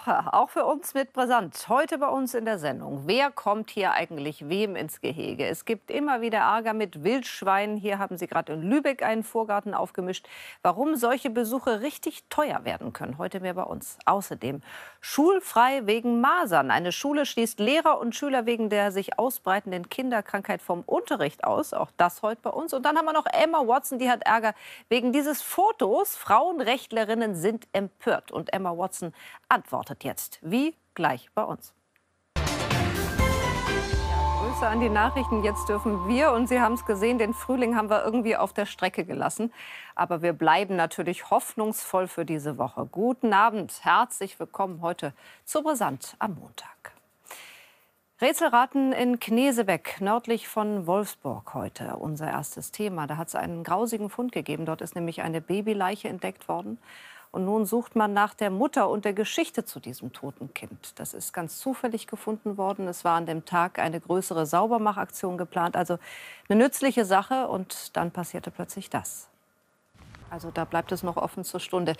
Kocher, auch für uns mit Brisant, heute bei uns in der Sendung. Wer kommt hier eigentlich wem ins Gehege? Es gibt immer wieder Ärger mit Wildschweinen. Hier haben Sie gerade in Lübeck einen Vorgarten aufgemischt. Warum solche Besuche richtig teuer werden können, heute mehr bei uns. Außerdem schulfrei wegen Masern. Eine Schule schließt Lehrer und Schüler wegen der sich ausbreitenden Kinderkrankheit vom Unterricht aus. Auch das heute bei uns. Und dann haben wir noch Emma Watson, die hat Ärger wegen dieses Fotos. Frauenrechtlerinnen sind empört. Und Emma Watson antwortet startet jetzt. Wie gleich bei uns. Grüße an die Nachrichten. Jetzt dürfen wir, und Sie haben es gesehen, den Frühling haben wir irgendwie auf der Strecke gelassen. Aber wir bleiben natürlich hoffnungsvoll für diese Woche. Guten Abend, herzlich willkommen heute zu Brisant am Montag. Rätselraten in Knesebeck, nördlich von Wolfsburg heute. Unser erstes Thema. Da hat es einen grausigen Fund gegeben. Dort ist nämlich eine Babyleiche entdeckt worden. Und nun sucht man nach der Mutter und der Geschichte zu diesem toten Kind. Das ist ganz zufällig gefunden worden. Es war an dem Tag eine größere Saubermachaktion geplant. Also eine nützliche Sache. Und dann passierte plötzlich das. Also da bleibt es noch offen zur Stunde.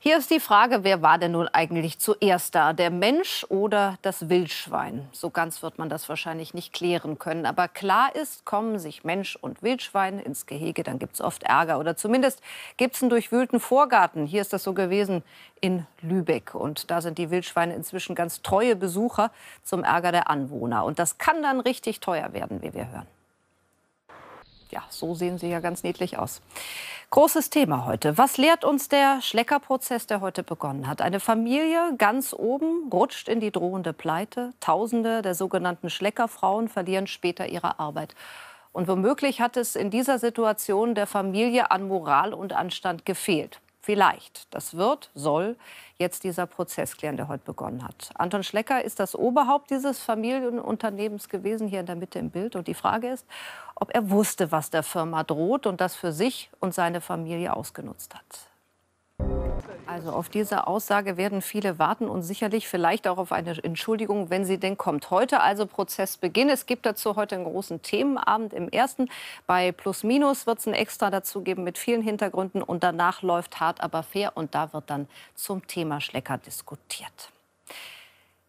Hier ist die Frage, wer war denn nun eigentlich zuerst da, der Mensch oder das Wildschwein? So ganz wird man das wahrscheinlich nicht klären können. Aber klar ist, kommen sich Mensch und Wildschwein ins Gehege, dann gibt es oft Ärger. Oder zumindest gibt es einen durchwühlten Vorgarten. Hier ist das so gewesen in Lübeck. Und da sind die Wildschweine inzwischen ganz treue Besucher zum Ärger der Anwohner. Und das kann dann richtig teuer werden, wie wir hören ja, so sehen sie ja ganz niedlich aus. Großes Thema heute. Was lehrt uns der Schleckerprozess, der heute begonnen hat? Eine Familie ganz oben rutscht in die drohende Pleite. Tausende der sogenannten Schleckerfrauen verlieren später ihre Arbeit. Und womöglich hat es in dieser Situation der Familie an Moral und Anstand gefehlt. Vielleicht. Das wird, soll jetzt dieser Prozess klären, der heute begonnen hat. Anton Schlecker ist das Oberhaupt dieses Familienunternehmens gewesen, hier in der Mitte im Bild. Und die Frage ist, ob er wusste, was der Firma droht und das für sich und seine Familie ausgenutzt hat. Also auf diese Aussage werden viele warten und sicherlich vielleicht auch auf eine Entschuldigung, wenn sie denn kommt. Heute also Prozessbeginn. Es gibt dazu heute einen großen Themenabend im ersten. Bei Plus Minus wird es ein Extra dazu geben mit vielen Hintergründen. Und danach läuft hart aber fair und da wird dann zum Thema Schlecker diskutiert.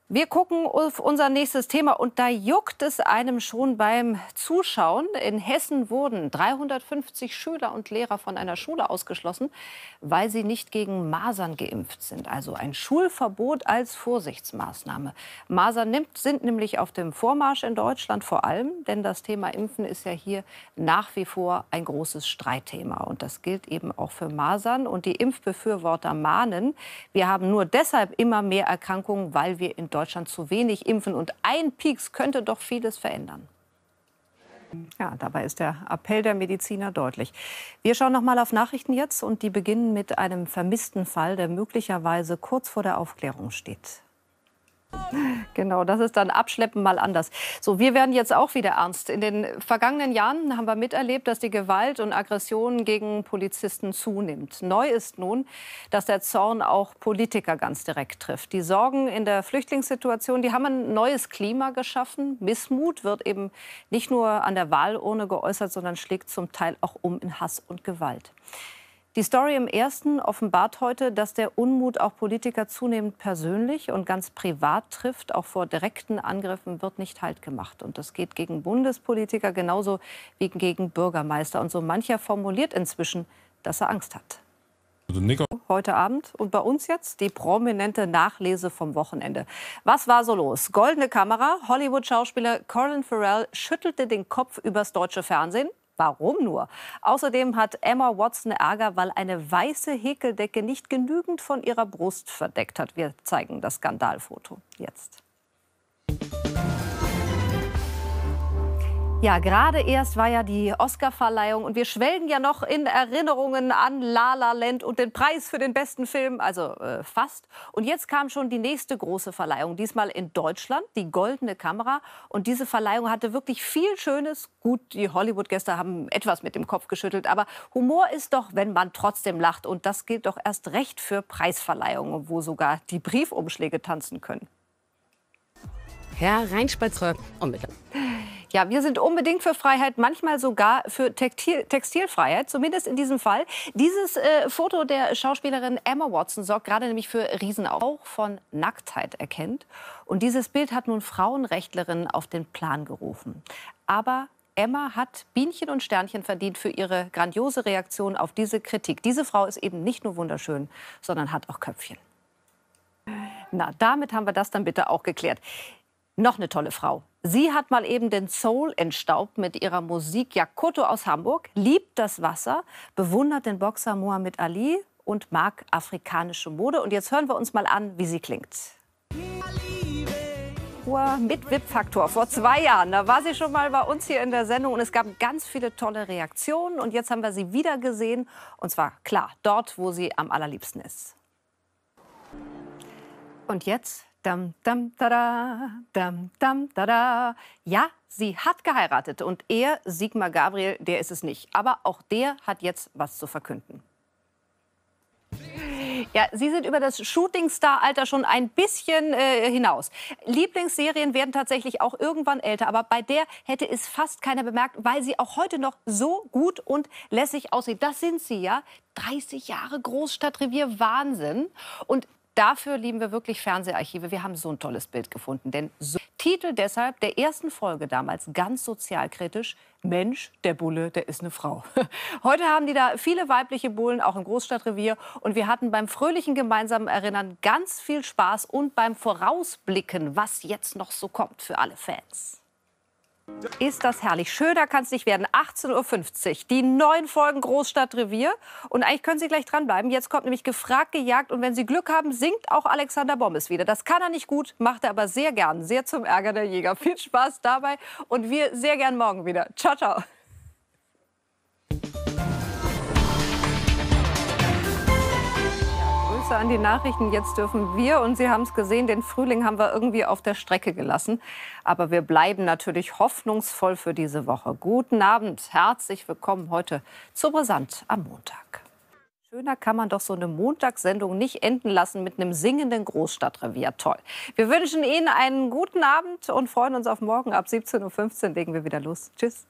Wir gucken auf unser nächstes Thema und da juckt es einem schon beim Zuschauen. In Hessen wurden 350 Schüler und Lehrer von einer Schule ausgeschlossen, weil sie nicht gegen Masern geimpft sind. Also ein Schulverbot als Vorsichtsmaßnahme. Masern nimmt, sind nämlich auf dem Vormarsch in Deutschland vor allem, denn das Thema Impfen ist ja hier nach wie vor ein großes Streitthema. Und das gilt eben auch für Masern. Und die Impfbefürworter mahnen, wir haben nur deshalb immer mehr Erkrankungen, weil wir in Deutschland zu wenig impfen. Und ein Pieks könnte doch vieles verändern. Ja, dabei ist der Appell der Mediziner deutlich. Wir schauen noch mal auf Nachrichten jetzt und die beginnen mit einem vermissten Fall, der möglicherweise kurz vor der Aufklärung steht. Genau, das ist dann Abschleppen mal anders. So, wir werden jetzt auch wieder ernst. In den vergangenen Jahren haben wir miterlebt, dass die Gewalt und Aggression gegen Polizisten zunimmt. Neu ist nun, dass der Zorn auch Politiker ganz direkt trifft. Die Sorgen in der Flüchtlingssituation, die haben ein neues Klima geschaffen. Missmut wird eben nicht nur an der Wahlurne geäußert, sondern schlägt zum Teil auch um in Hass und Gewalt. Die Story im ersten offenbart heute, dass der Unmut auch Politiker zunehmend persönlich und ganz privat trifft. Auch vor direkten Angriffen wird nicht Halt gemacht. Und das geht gegen Bundespolitiker genauso wie gegen Bürgermeister. Und so mancher formuliert inzwischen, dass er Angst hat. Also Heute Abend und bei uns jetzt die prominente Nachlese vom Wochenende. Was war so los? Goldene Kamera, Hollywood-Schauspieler Colin Farrell schüttelte den Kopf übers deutsche Fernsehen Warum nur? Außerdem hat Emma Watson Ärger, weil eine weiße Häkeldecke nicht genügend von ihrer Brust verdeckt hat. Wir zeigen das Skandalfoto jetzt. Ja, gerade erst war ja die Oscarverleihung und wir schwelgen ja noch in Erinnerungen an La La Land und den Preis für den besten Film, also äh, fast. Und jetzt kam schon die nächste große Verleihung, diesmal in Deutschland, die Goldene Kamera. Und diese Verleihung hatte wirklich viel Schönes. Gut, die Hollywood-Gäste haben etwas mit dem Kopf geschüttelt, aber Humor ist doch, wenn man trotzdem lacht. Und das gilt doch erst recht für Preisverleihungen, wo sogar die Briefumschläge tanzen können. Herr Reinspatzer, unmittelbar. Ja, wir sind unbedingt für Freiheit, manchmal sogar für Textil Textilfreiheit, zumindest in diesem Fall. Dieses äh, Foto der Schauspielerin Emma Watson sorgt gerade nämlich für Riesenaufbau von Nacktheit erkennt. Und dieses Bild hat nun Frauenrechtlerinnen auf den Plan gerufen. Aber Emma hat Bienchen und Sternchen verdient für ihre grandiose Reaktion auf diese Kritik. Diese Frau ist eben nicht nur wunderschön, sondern hat auch Köpfchen. Na, damit haben wir das dann bitte auch geklärt. Noch eine tolle Frau. Sie hat mal eben den Soul entstaubt mit ihrer Musik. Jakoto aus Hamburg liebt das Wasser, bewundert den Boxer Muhammad Ali und mag afrikanische Mode. Und jetzt hören wir uns mal an, wie sie klingt. Mit VIP-Faktor vor zwei Jahren. Da war sie schon mal bei uns hier in der Sendung und es gab ganz viele tolle Reaktionen. Und jetzt haben wir sie wieder gesehen. Und zwar klar, dort, wo sie am allerliebsten ist. Und jetzt Dam, dam, tada, dam, dam, tada. Ja, sie hat geheiratet und er, Sigmar Gabriel, der ist es nicht. Aber auch der hat jetzt was zu verkünden. Ja, Sie sind über das Shootingstar-Alter schon ein bisschen äh, hinaus. Lieblingsserien werden tatsächlich auch irgendwann älter, aber bei der hätte es fast keiner bemerkt, weil sie auch heute noch so gut und lässig aussieht. Das sind Sie ja. 30 Jahre Großstadtrevier Wahnsinn. Und Dafür lieben wir wirklich Fernseharchive. Wir haben so ein tolles Bild gefunden. Denn so Titel deshalb der ersten Folge damals ganz sozialkritisch: Mensch, der Bulle, der ist eine Frau. Heute haben die da viele weibliche Bullen, auch im Großstadtrevier. Und wir hatten beim fröhlichen gemeinsamen Erinnern ganz viel Spaß und beim Vorausblicken, was jetzt noch so kommt für alle Fans. Ist das herrlich. Schöner kann es nicht werden. 18.50 Uhr. Die neuen Folgen Großstadtrevier. Und eigentlich können Sie gleich dranbleiben. Jetzt kommt nämlich gefragt, gejagt. Und wenn Sie Glück haben, singt auch Alexander Bommes wieder. Das kann er nicht gut, macht er aber sehr gern. Sehr zum Ärger der Jäger. Viel Spaß dabei. Und wir sehr gern morgen wieder. Ciao, ciao. Grüße an die Nachrichten. Jetzt dürfen wir, und Sie haben es gesehen, den Frühling haben wir irgendwie auf der Strecke gelassen. Aber wir bleiben natürlich hoffnungsvoll für diese Woche. Guten Abend, herzlich willkommen heute zu Brisant am Montag. Schöner kann man doch so eine Montagssendung nicht enden lassen mit einem singenden Großstadtrevier. Toll. Wir wünschen Ihnen einen guten Abend und freuen uns auf morgen. Ab 17.15 Uhr legen wir wieder los. Tschüss.